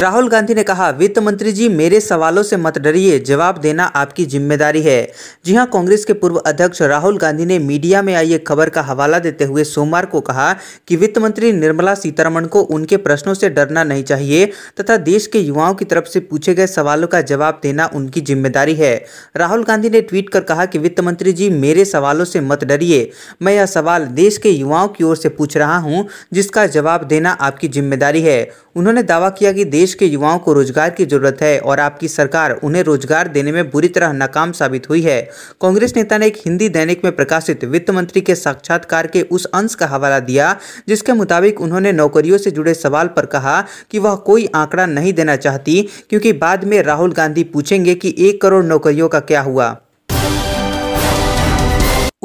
राहुल गांधी ने कहा वित्त मंत्री जी मेरे सवालों से मत डरिए जवाब देना आपकी जिम्मेदारी है जी हां कांग्रेस के पूर्व अध्यक्ष राहुल गांधी ने मीडिया में आई एक खबर का हवाला देते हुए सोमवार को कहा कि वित्त मंत्री निर्मला सीतारमण को उनके प्रश्नों से डरना नहीं चाहिए तथा देश के युवाओं की तरफ से पूछे गए सवालों का जवाब देना उनकी जिम्मेदारी है राहुल गांधी ने ट्वीट कर कहा कि वित्त मंत्री जी मेरे सवालों से मत डरिए मैं यह सवाल देश के युवाओं की ओर से पूछ रहा हूँ जिसका जवाब देना आपकी जिम्मेदारी है उन्होंने दावा किया कि देश के युवाओं को रोजगार की जरूरत है और आपकी सरकार उन्हें रोजगार देने में बुरी तरह नाकाम साबित हुई है कांग्रेस नेता ने एक हिंदी दैनिक में प्रकाशित वित्त मंत्री के साक्षात्कार के उस अंश का हवाला दिया जिसके मुताबिक उन्होंने नौकरियों से जुड़े सवाल पर कहा कि वह कोई आंकड़ा नहीं देना चाहती क्योंकि बाद में राहुल गांधी पूछेंगे कि एक करोड़ नौकरियों का क्या हुआ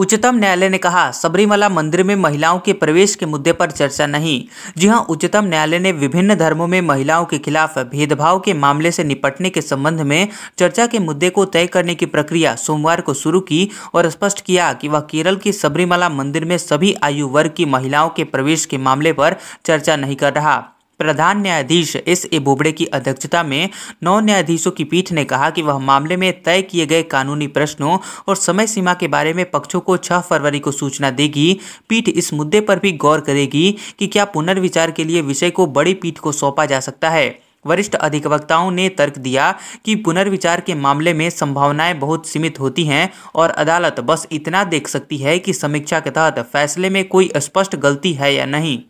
उच्चतम न्यायालय ने कहा सबरीमला मंदिर में महिलाओं के प्रवेश के मुद्दे पर चर्चा नहीं जी हां उच्चतम न्यायालय ने विभिन्न धर्मों में महिलाओं के खिलाफ भेदभाव के मामले से निपटने के संबंध में चर्चा के मुद्दे को तय करने की प्रक्रिया सोमवार को शुरू की और स्पष्ट किया कि वह केरल की सबरीमला मंदिर में सभी आयु वर्ग की महिलाओं के प्रवेश के मामले पर चर्चा नहीं कर रहा प्रधान न्यायाधीश एस ए बोबड़े की अध्यक्षता में नौ न्यायाधीशों की पीठ ने कहा कि वह मामले में तय किए गए कानूनी प्रश्नों और समय सीमा के बारे में पक्षों को 6 फरवरी को सूचना देगी पीठ इस मुद्दे पर भी गौर करेगी कि क्या पुनर्विचार के लिए विषय को बड़ी पीठ को सौंपा जा सकता है वरिष्ठ अधिवक्ताओं ने तर्क दिया कि पुनर्विचार के मामले में संभावनाएं बहुत सीमित होती हैं और अदालत बस इतना देख सकती है कि समीक्षा के तहत फैसले में कोई स्पष्ट गलती है या नहीं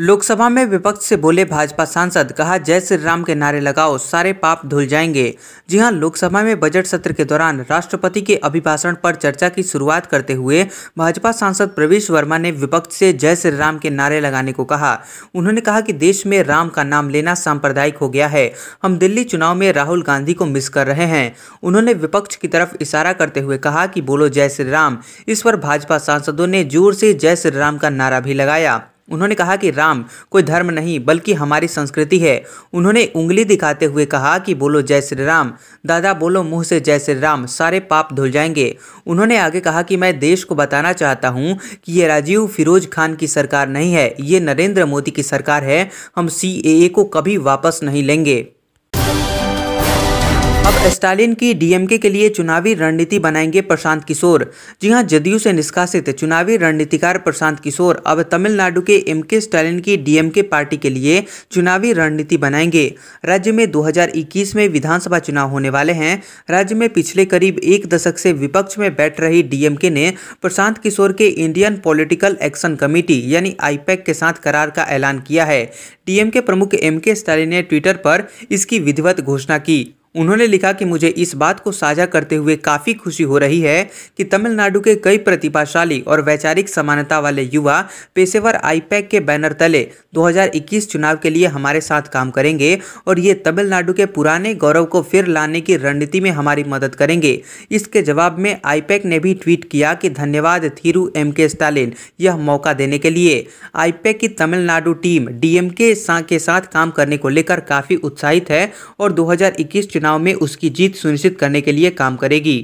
लोकसभा में विपक्ष से बोले भाजपा सांसद कहा जय श्री राम के नारे लगाओ सारे पाप धुल जाएंगे जी हां लोकसभा में बजट सत्र के दौरान राष्ट्रपति के अभिभाषण पर चर्चा की शुरुआत करते हुए भाजपा सांसद प्रवेश वर्मा ने विपक्ष से जय श्री राम के नारे लगाने को कहा उन्होंने कहा कि देश में राम का नाम लेना सांप्रदायिक हो गया है हम दिल्ली चुनाव में राहुल गांधी को मिस कर रहे हैं उन्होंने विपक्ष की तरफ इशारा करते हुए कहा कि बोलो जय श्री राम इस पर भाजपा सांसदों ने जोर से जय श्री राम का नारा भी लगाया उन्होंने कहा कि राम कोई धर्म नहीं बल्कि हमारी संस्कृति है उन्होंने उंगली दिखाते हुए कहा कि बोलो जय श्री राम दादा बोलो मुंह से जय श्री राम सारे पाप धुल जाएंगे उन्होंने आगे कहा कि मैं देश को बताना चाहता हूं कि ये राजीव फिरोज खान की सरकार नहीं है ये नरेंद्र मोदी की सरकार है हम सी को कभी वापस नहीं लेंगे अब स्टालिन की डीएमके के लिए चुनावी रणनीति बनाएंगे प्रशांत किशोर जी हां जदयू से निष्कासित चुनावी रणनीतिकार प्रशांत किशोर अब तमिलनाडु के एम के स्टालिन की डीएमके पार्टी के लिए चुनावी रणनीति बनाएंगे राज्य में 2021 में विधानसभा चुनाव होने वाले हैं राज्य में पिछले करीब एक दशक से विपक्ष में बैठ रही डीएमके ने प्रशांत किशोर के इंडियन पॉलिटिकल एक्शन कमेटी यानी आईपैक के साथ करार का ऐलान किया है डीएमके प्रमुख एम के स्टालिन ने ट्विटर पर इसकी विधिवत घोषणा की उन्होंने लिखा कि मुझे इस बात को साझा करते हुए काफ़ी खुशी हो रही है कि तमिलनाडु के कई प्रतिभाशाली और वैचारिक समानता वाले युवा पेशेवर आईपैक के बैनर तले 2021 चुनाव के लिए हमारे साथ काम करेंगे और ये तमिलनाडु के पुराने गौरव को फिर लाने की रणनीति में हमारी मदद करेंगे इसके जवाब में आईपैक ने भी ट्वीट किया कि धन्यवाद थीरू एम के स्टालिन यह मौका देने के लिए आईपैक की तमिलनाडु टीम डीएम के साथ काम करने को लेकर काफ़ी उत्साहित है और दो चुनाव चुनाव में उसकी जीत सुनिश्चित करने के लिए काम करेगी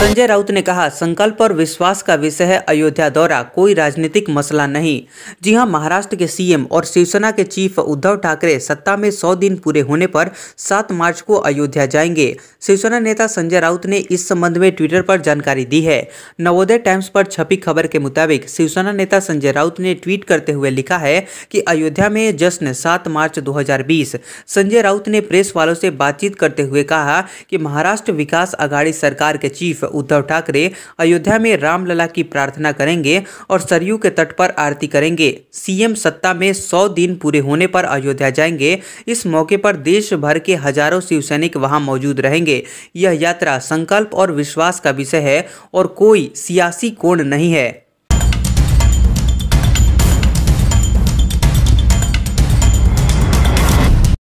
संजय राउत ने कहा संकल्प और विश्वास का विषय है अयोध्या दौरा कोई राजनीतिक मसला नहीं जी हां महाराष्ट्र के सीएम और शिवसेना के चीफ उद्धव ठाकरे सत्ता में 100 दिन पूरे होने पर 7 मार्च को अयोध्या जाएंगे शिवसेना नेता संजय राउत ने इस संबंध में ट्विटर पर जानकारी दी है नवोदय टाइम्स पर छपी खबर के मुताबिक शिवसेना नेता संजय राउत ने ट्वीट करते हुए लिखा है कि अयोध्या में जश्न सात मार्च दो संजय राउत ने प्रेस वालों से बातचीत करते हुए कहा कि महाराष्ट्र विकास अघाड़ी सरकार के चीफ उद्धव ठाकरे अयोध्या में रामलला की प्रार्थना करेंगे और सरयू के तट पर आरती करेंगे सीएम सत्ता में सौ दिन पूरे होने पर अयोध्या जाएंगे इस मौके पर देश भर के हजारों शिव सैनिक वहां मौजूद रहेंगे यह यात्रा संकल्प और विश्वास का विषय है और कोई सियासी कोण नहीं है